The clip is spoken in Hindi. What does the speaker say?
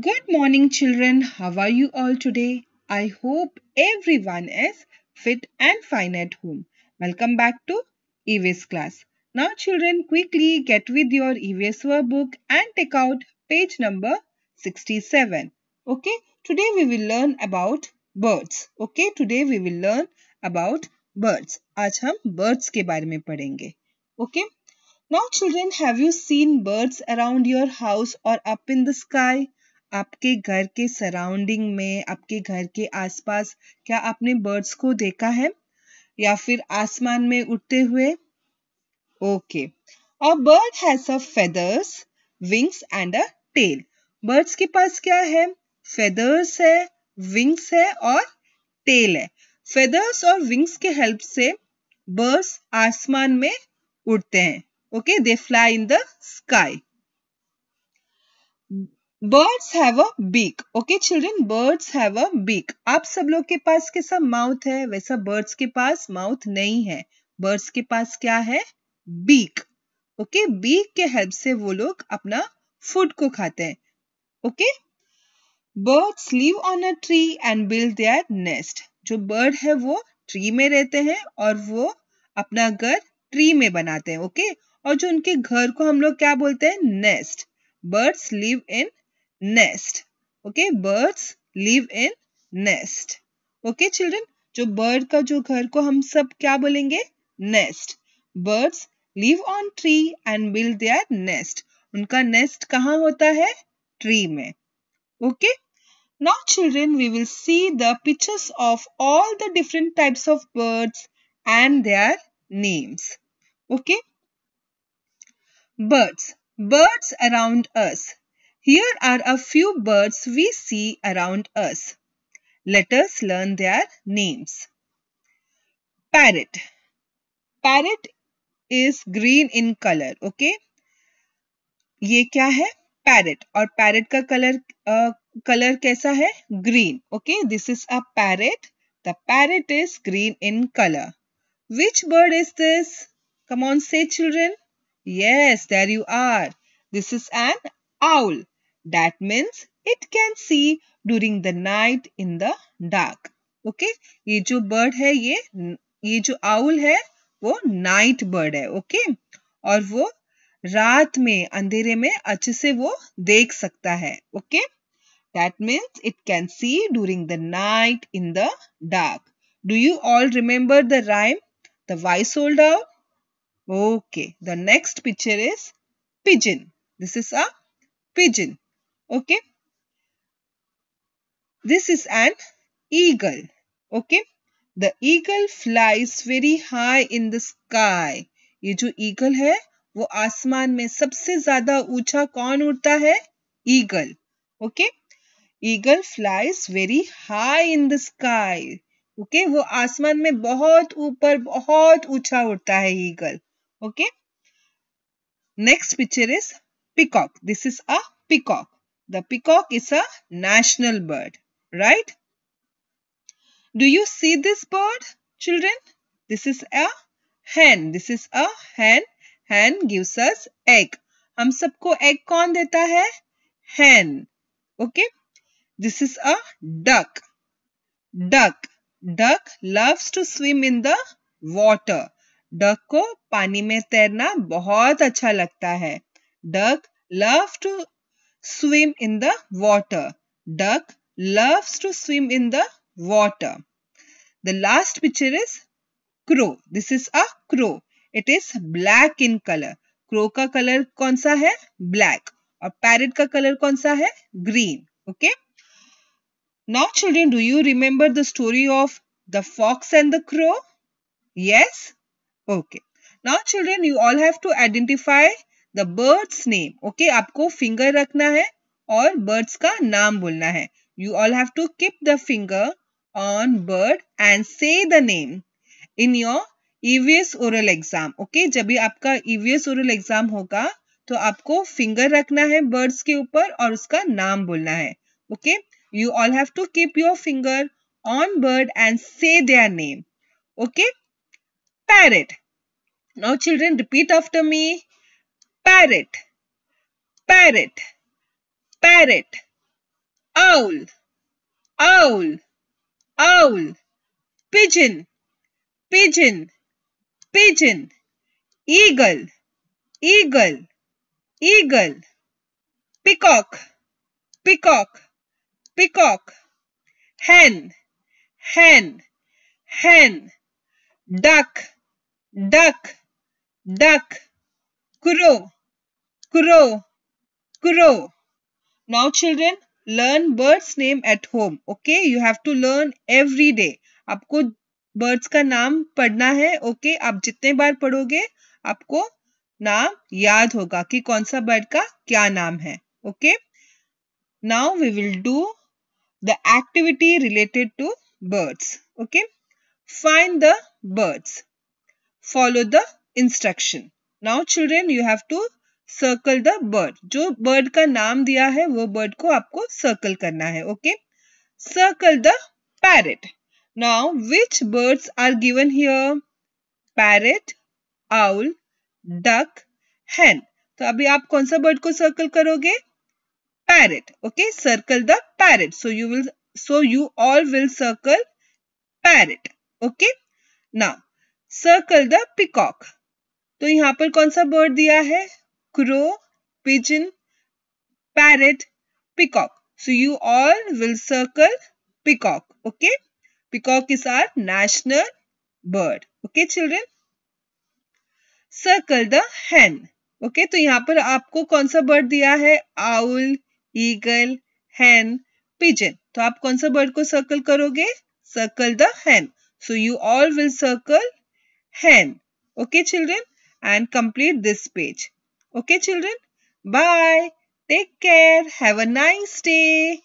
Good morning, children. How are you all today? I hope everyone is fit and fine at home. Welcome back to EVS class. Now, children, quickly get with your EVS workbook and take out page number 67. Okay, today we will learn about birds. Okay, today we will learn about birds. आज हम birds के बारे में पढ़ेंगे. Okay. Now, children, have you seen birds around your house or up in the sky? आपके घर के सराउंडिंग में आपके घर के आसपास क्या आपने बर्ड्स को देखा है या फिर आसमान में उड़ते हुए okay a bird has a feathers wings and a tail birds के पास क्या है फेदर्स है विंग्स है और टेल है फेदर्स और विंग्स के हेल्प से बर्ड्स आसमान में उड़ते हैं okay they fly in the sky birds have a beak okay children birds have a beak आप सब लोग के पास कैसा माउथ है वैसा बर्ड्स के पास माउथ नहीं है बर्ड्स के पास क्या है बीक ओके बीक के हेल्प से वो लोग अपना फूड को खाते हैं okay birds live on a tree and build their nest जो बर्ड है वो ट्री में रहते हैं और वो अपना घर ट्री में बनाते हैं ओके okay? और जो उनके घर को हम लोग क्या बोलते हैं nest birds live in nest. Okay, birds live in nest. Okay, children, जो bird का जो घर को हम सब क्या बोलेंगे Nest. Birds live on tree and build their nest. उनका nest कहाँ होता है Tree में. Okay. Now children, we will see the pictures of all the different types of birds and their names. Okay. Birds. Birds around us. Here are a few birds we see around us. Let us learn their names. Parrot. Parrot is green in color. Okay. ये क्या है पैरेट और पैरेट का कलर कलर कैसा है green okay this is a parrot the parrot is green in colour which bird is this come on say children yes there you are this is an owl That means it can see during the night in the dark. Okay okay? ये जो बर्ड है ये ये जो आउल है वो नाइट बर्ड है ओके okay? और वो रात में अंधेरे में अच्छे से वो देख सकता है okay that means it can see during the night in the dark do you all remember the rhyme the wise old owl Okay, the next picture is pigeon. This is a pigeon. Okay. This is an eagle. Okay. The eagle flies very high in the sky. ye jo eagle hai wo aasman mein sabse zyada uncha kaun udta hai eagle. Okay. Eagle flies very high in the sky. Okay okay, वो आसमान में बहुत ऊपर बहुत ऊंचा उड़ता है eagle okay next picture is peacock this is a peacock The peacock is a national bird, right? Do you see this bird, children? This is a hen. This is a hen. Hen gives us egg. hum sabko egg कौन deta hai Hen. Okay? This is a duck. Duck. Duck loves to swim in the water. Duck को पानी में तैरना बहुत अच्छा लगता है duck love to swim in the water. Duck loves to swim in the water. The last picture is crow. This is a crow. It is black in color. Crow ka color konsa hai? Black. Or parrot ka color konsa hai? Green. Okay. Now children, do you remember the story of the fox and the crow? Yes? Okay. Now children, you all have to identify the birds name okay आपको फिंगर रखना है और बर्ड्स का नाम बोलना है you all have to keep the finger on bird and say the name in your EVS oral exam okay जब भी आपका ईवीएस ओरल एग्जाम होगा तो आपको फिंगर रखना है बर्ड्स के ऊपर और उसका नाम बोलना है okay you all have to keep your finger on bird and say their name okay parrot now children repeat after me parrot parrot parrot owl owl owl pigeon pigeon pigeon eagle eagle eagle peacock peacock peacock hen hen hen duck duck duck Kuro, Kuro, Kuro. Now, children, learn birds name at home. Okay, you have to learn every day. आपको बर्ड्स का नाम पढ़ना है ओके okay? आप जितने बार पढ़ोगे आपको नाम याद होगा कि कौन सा बर्ड का क्या नाम है okay now we will do the activity related to birds okay find the birds follow the instruction now children you have to circle the bird जो बर्ड का नाम दिया है वो बर्ड को आपको सर्कल करना है okay circle the parrot now which birds are given here parrot owl duck hen तो अभी आप कौन सा बर्ड को सर्कल करोगे parrot okay circle the parrot so you will so you all will circle parrot okay now circle the peacock तो यहाँ पर कौन सा बर्ड दिया है crow pigeon parrot peacock so you all will circle peacock okay peacock is our national bird okay children circle the hen okay तो यहाँ पर आपको कौन सा बर्ड दिया है आउल ईगल हैन पिजन तो आप कौन सा बर्ड को सर्कल करोगे circle the hen so you all will circle hen okay children and complete this page. Okay children? Bye. Take care. Have a nice day.